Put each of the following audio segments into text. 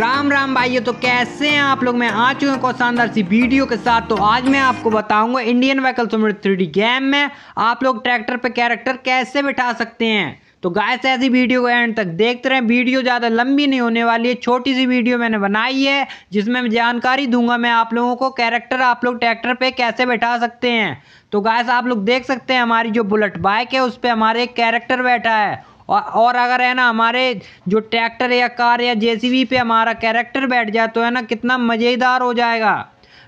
राम राम भाइयों तो कैसे हैं आप लोग मैं आ चुके हैं शानदार सी वीडियो के साथ तो आज मैं आपको बताऊंगा इंडियन व्हीकल सुमर थ्री गेम में आप लोग ट्रैक्टर पे कैरेक्टर कैसे बिठा सकते हैं तो गाइस ऐसी वीडियो को एंड तक देखते रहें वीडियो ज़्यादा लंबी नहीं होने वाली है छोटी सी वीडियो मैंने बनाई है जिसमें मैं जानकारी दूंगा मैं आप लोगों को कैरेक्टर आप लोग ट्रैक्टर पे कैसे बैठा सकते हैं तो गाइस आप लोग देख सकते हैं हमारी जो बुलेट बाइक है उस पर हमारे एक कैरेक्टर बैठा है और अगर है ना हमारे जो ट्रैक्टर या कार या जेसीबी पे हमारा कैरेक्टर बैठ जाए तो है ना कितना मज़ेदार हो जाएगा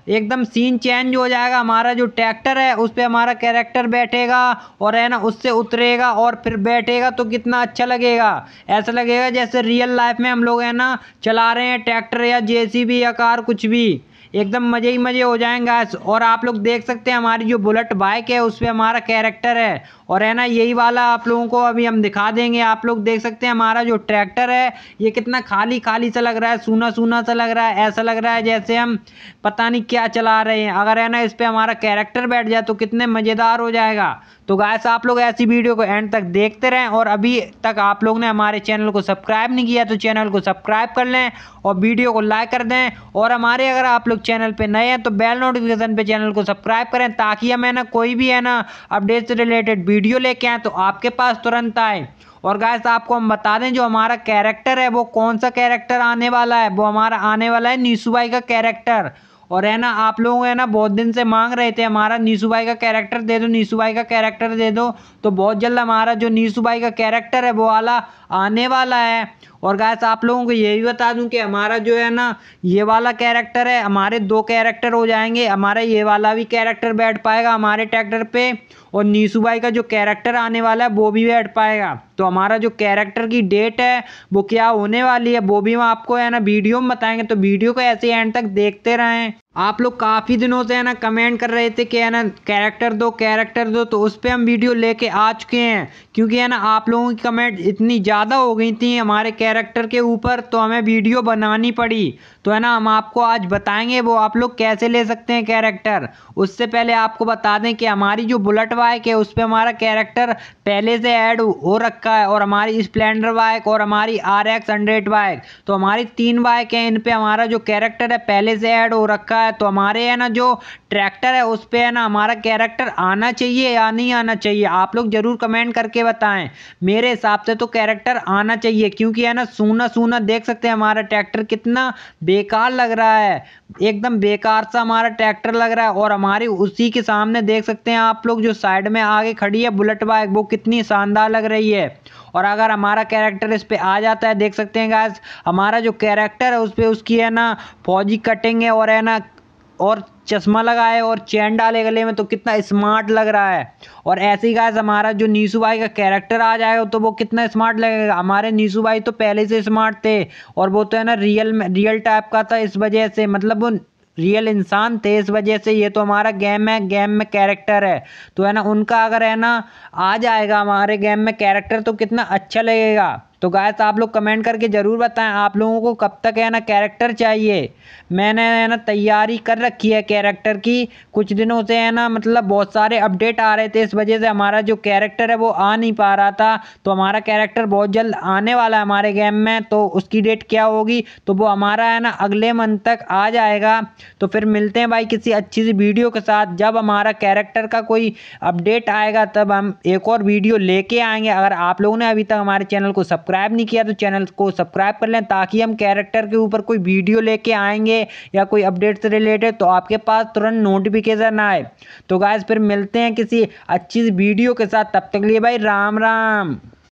एकदम सीन चेंज हो जाएगा हमारा जो ट्रैक्टर है उस पर हमारा कैरेक्टर बैठेगा और है ना उससे उतरेगा और फिर बैठेगा तो कितना अच्छा लगेगा ऐसा लगेगा जैसे रियल लाइफ में हम लोग है ना चला रहे हैं ट्रैक्टर या जेसीबी या कार कुछ भी एकदम मज़े ही मज़े हो जाएंगे और आप लोग देख सकते हैं हमारी जो बुलेट बाइक है उस पर हमारा कैरेक्टर है और है ना यही वाला आप लोगों को अभी हम दिखा देंगे आप लोग देख सकते हैं हमारा जो ट्रैक्टर है ये कितना खाली खाली सा लग रहा है सूना सूना सा लग रहा है ऐसा लग रहा है जैसे हम पता नहीं क्या चला रहे हैं अगर है ना इस पर हमारा कैरेक्टर बैठ जाए तो कितने मज़ेदार हो जाएगा तो गायस आप लोग ऐसी वीडियो को एंड तक देखते रहें और अभी तक आप लोग ने हमारे चैनल को सब्सक्राइब नहीं किया तो चैनल को सब्सक्राइब कर लें और वीडियो को लाइक कर दें और हमारे अगर आप लोग चैनल पे नए हैं तो बेल नोटिफिकेशन पे चैनल को सब्सक्राइब करें ताकि हम है ना कोई भी है ना अपडेट से रिलेटेड वीडियो लेके आए तो आपके पास तुरंत आए और गैस आपको हम बता दें जो हमारा कैरेक्टर है वो कौन सा कैरेक्टर आने वाला है वो हमारा आने वाला है नीसुबाई का कैरेक्टर और है ना आप लोग है ना बहुत दिन से मांग रहे थे हमारा नीसू भाई का कैरेक्टर दे दो नीसू भाई का कैरेक्टर दे दो तो बहुत जल्द हमारा जो नीसू भाई का कैरेक्टर है वो वाला आने वाला है और गैस आप लोगों को ये भी बता दूं कि हमारा जो है ना ये वाला कैरेक्टर है हमारे दो कैरेक्टर हो जाएंगे हमारा ये वाला भी कैरेक्टर बैठ पाएगा हमारे ट्रैक्टर पे और नीसू भाई का जो कैरेक्टर आने वाला है वो भी बैठ पाएगा तो हमारा जो कैरेक्टर की डेट है वो क्या होने वाली है वो भी हम आपको है ना वीडियो में बताएंगे तो वीडियो को ऐसे एंड तक देखते रहें आप लोग काफ़ी दिनों से है ना कमेंट कर रहे थे कि है ना कैरेक्टर दो कैरेक्टर दो तो उस पर हम वीडियो लेके आ चुके हैं क्योंकि है ना आप लोगों की कमेंट इतनी ज़्यादा हो गई थी हमारे कैरेक्टर के ऊपर तो हमें वीडियो बनानी पड़ी तो है ना हम आपको आज बताएंगे वो आप लोग कैसे ले सकते हैं कैरेक्टर उससे पहले आपको बता दें कि हमारी जो बुलेट बाइक है उस पर हमारा कैरेक्टर पहले से ऐड हो रखा है और हमारी स्प्लेंडर बाइक और हमारी आर एक्स हंड्रेड बाइक तो हमारी तीन बाइक है इन पर हमारा जो कैरेक्टर है पहले से ऐड हो रखा है है तो हमारे है ना जो ट्रैक्टर है उस पर है ना हमारा कैरेक्टर आना चाहिए या नहीं आना चाहिए आप लोग ज़रूर कमेंट करके बताएं मेरे हिसाब से तो कैरेक्टर आना चाहिए क्योंकि है ना सूना सूना देख सकते हैं हमारा ट्रैक्टर कितना बेकार लग रहा है एकदम बेकार सा हमारा ट्रैक्टर लग रहा है और हमारी उसी के सामने देख सकते हैं आप लोग जो साइड में आगे खड़ी है बुलेट बाइक वो कितनी शानदार लग रही है और अगर हमारा कैरेक्टर इस पर आ जाता है देख सकते हैं गैस हमारा जो कैरेक्टर है उस पर उसकी है ना फौजी कटिंग है और है ना और चश्मा लगाए और चैन डाले गले में तो कितना स्मार्ट लग रहा है और ऐसे ही गाइस हमारा जो नीशू भाई का कैरेक्टर आ जाएगा तो वो कितना स्मार्ट लगेगा हमारे नीसू भाई तो पहले से स्मार्ट थे और वो तो है ना रियल रियल टाइप का था इस वजह से मतलब वो रियल इंसान थे इस वजह से ये तो हमारा गेम है गेम में कैरेक्टर है तो है ना उनका अगर है ना आ जाएगा हमारे गेम में कैरेक्टर तो कितना अच्छा लगेगा तो गायस आप लोग कमेंट करके ज़रूर बताएं आप लोगों को कब तक है ना कैरेक्टर चाहिए मैंने है ना तैयारी कर रखी है कैरेक्टर की कुछ दिनों से है ना मतलब बहुत सारे अपडेट आ रहे थे इस वजह से हमारा जो कैरेक्टर है वो आ नहीं पा रहा था तो हमारा कैरेक्टर बहुत जल्द आने वाला है हमारे गेम में तो उसकी डेट क्या होगी तो वो हमारा है ना अगले मंथ तक आ जाएगा तो फिर मिलते हैं भाई किसी अच्छी सी वीडियो के साथ जब हमारा कैरेक्टर का कोई अपडेट आएगा तब हम एक और वीडियो लेके आएंगे अगर आप लोगों ने अभी तक हमारे चैनल को सब्सक्राइब सब्सक्राइब नहीं किया तो चैनल को सब्सक्राइब कर लें ताकि हम कैरेक्टर के ऊपर कोई वीडियो लेके आएंगे या कोई अपडेट से रिलेटेड तो आपके पास तुरंत नोटिफिकेशन आए तो गाइज फिर मिलते हैं किसी अच्छी वीडियो के साथ तब तक लिए भाई राम राम